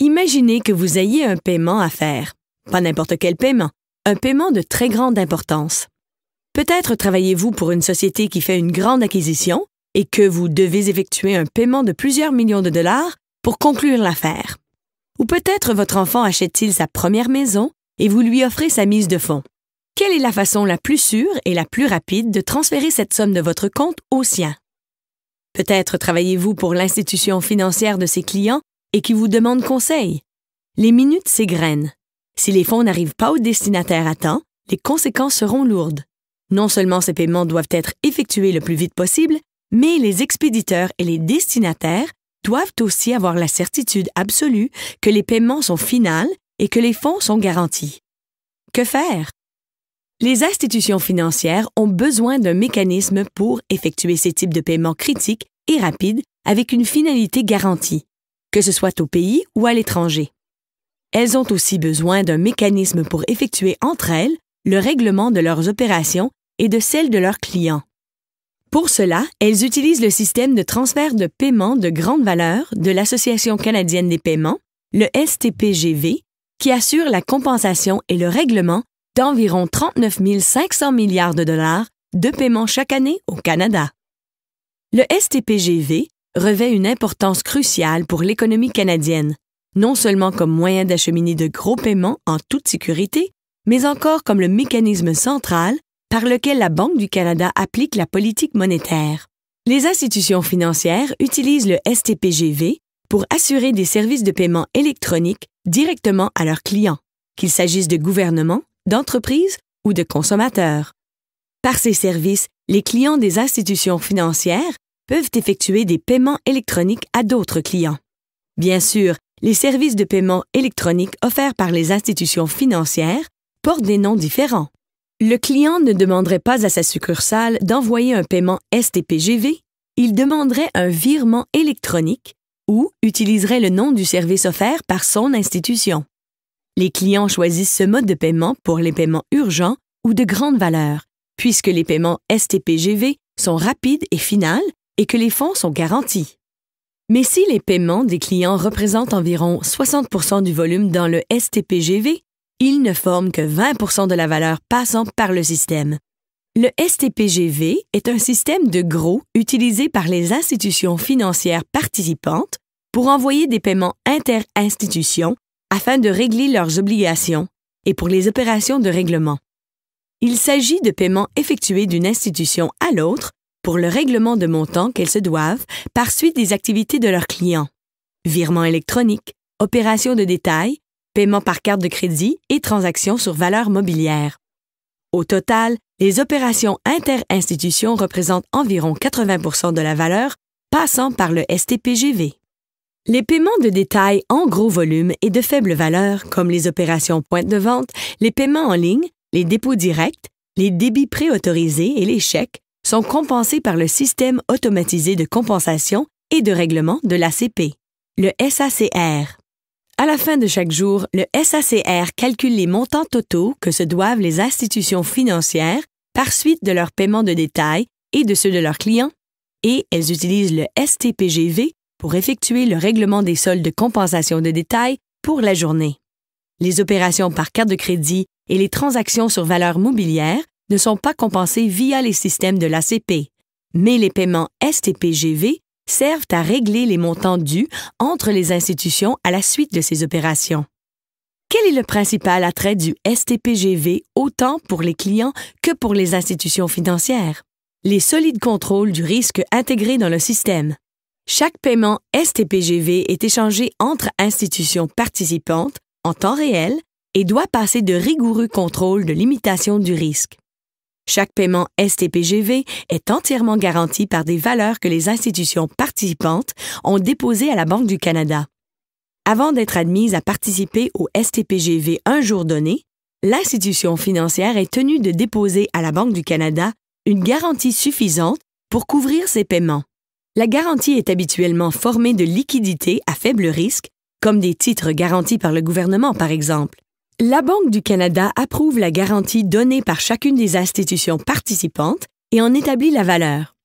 Imaginez que vous ayez un paiement à faire. Pas n'importe quel paiement, un paiement de très grande importance. Peut-être travaillez-vous pour une société qui fait une grande acquisition et que vous devez effectuer un paiement de plusieurs millions de dollars pour conclure l'affaire. Ou peut-être votre enfant achète-t-il sa première maison et vous lui offrez sa mise de fonds. Quelle est la façon la plus sûre et la plus rapide de transférer cette somme de votre compte au sien? Peut-être travaillez-vous pour l'institution financière de ses clients et qui vous demande conseil. Les minutes s'égrènent. Si les fonds n'arrivent pas au destinataire à temps, les conséquences seront lourdes. Non seulement ces paiements doivent être effectués le plus vite possible, mais les expéditeurs et les destinataires doivent aussi avoir la certitude absolue que les paiements sont finales et que les fonds sont garantis. Que faire? Les institutions financières ont besoin d'un mécanisme pour effectuer ces types de paiements critiques et rapides avec une finalité garantie que ce soit au pays ou à l'étranger. Elles ont aussi besoin d'un mécanisme pour effectuer entre elles le règlement de leurs opérations et de celles de leurs clients. Pour cela, elles utilisent le système de transfert de paiement de grande valeur de l'Association canadienne des paiements, le STPGV, qui assure la compensation et le règlement d'environ 39 500 milliards de dollars de paiements chaque année au Canada. Le STPGV revêt une importance cruciale pour l'économie canadienne, non seulement comme moyen d'acheminer de gros paiements en toute sécurité, mais encore comme le mécanisme central par lequel la Banque du Canada applique la politique monétaire. Les institutions financières utilisent le STPGV pour assurer des services de paiement électronique directement à leurs clients, qu'il s'agisse de gouvernements, d'entreprises ou de consommateurs. Par ces services, les clients des institutions financières peuvent effectuer des paiements électroniques à d'autres clients. Bien sûr, les services de paiement électronique offerts par les institutions financières portent des noms différents. Le client ne demanderait pas à sa succursale d'envoyer un paiement STPGV, il demanderait un virement électronique ou utiliserait le nom du service offert par son institution. Les clients choisissent ce mode de paiement pour les paiements urgents ou de grande valeur, puisque les paiements STPGV sont rapides et finales et que les fonds sont garantis. Mais si les paiements des clients représentent environ 60 du volume dans le STPGV, ils ne forment que 20 de la valeur passant par le système. Le STPGV est un système de gros utilisé par les institutions financières participantes pour envoyer des paiements inter-institutions afin de régler leurs obligations et pour les opérations de règlement. Il s'agit de paiements effectués d'une institution à l'autre pour le règlement de montants qu'elles se doivent par suite des activités de leurs clients. Virements électroniques, opérations de détail, paiements par carte de crédit et transactions sur valeur mobilière. Au total, les opérations inter-institutions représentent environ 80 de la valeur, passant par le STPGV. Les paiements de détail en gros volume et de faible valeur, comme les opérations pointe de vente, les paiements en ligne, les dépôts directs, les débits préautorisés et les chèques, sont compensés par le système automatisé de compensation et de règlement de l'ACP, le SACR. À la fin de chaque jour, le SACR calcule les montants totaux que se doivent les institutions financières par suite de leurs paiements de détail et de ceux de leurs clients, et elles utilisent le STPGV pour effectuer le règlement des soldes de compensation de détail pour la journée. Les opérations par carte de crédit et les transactions sur valeur mobilière ne sont pas compensés via les systèmes de l'ACP, mais les paiements STPGV servent à régler les montants dus entre les institutions à la suite de ces opérations. Quel est le principal attrait du STPGV autant pour les clients que pour les institutions financières? Les solides contrôles du risque intégrés dans le système. Chaque paiement STPGV est échangé entre institutions participantes en temps réel et doit passer de rigoureux contrôles de limitation du risque. Chaque paiement STPGV est entièrement garanti par des valeurs que les institutions participantes ont déposées à la Banque du Canada. Avant d'être admise à participer au STPGV un jour donné, l'institution financière est tenue de déposer à la Banque du Canada une garantie suffisante pour couvrir ses paiements. La garantie est habituellement formée de liquidités à faible risque, comme des titres garantis par le gouvernement par exemple, la Banque du Canada approuve la garantie donnée par chacune des institutions participantes et en établit la valeur.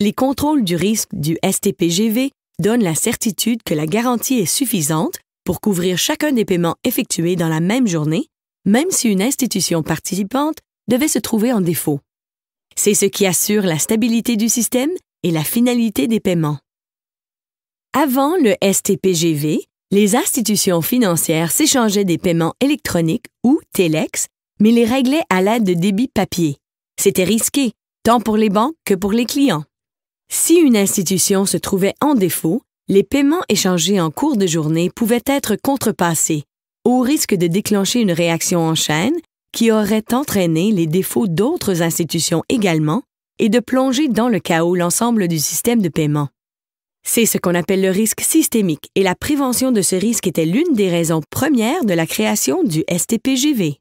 Les contrôles du risque du STPGV donnent la certitude que la garantie est suffisante pour couvrir chacun des paiements effectués dans la même journée, même si une institution participante devait se trouver en défaut. C'est ce qui assure la stabilité du système et la finalité des paiements. Avant le STPGV, les institutions financières s'échangeaient des paiements électroniques ou téléx, mais les réglaient à l'aide de débits papier. C'était risqué, tant pour les banques que pour les clients. Si une institution se trouvait en défaut, les paiements échangés en cours de journée pouvaient être contrepassés, au risque de déclencher une réaction en chaîne qui aurait entraîné les défauts d'autres institutions également et de plonger dans le chaos l'ensemble du système de paiement. C'est ce qu'on appelle le risque systémique et la prévention de ce risque était l'une des raisons premières de la création du STPGV.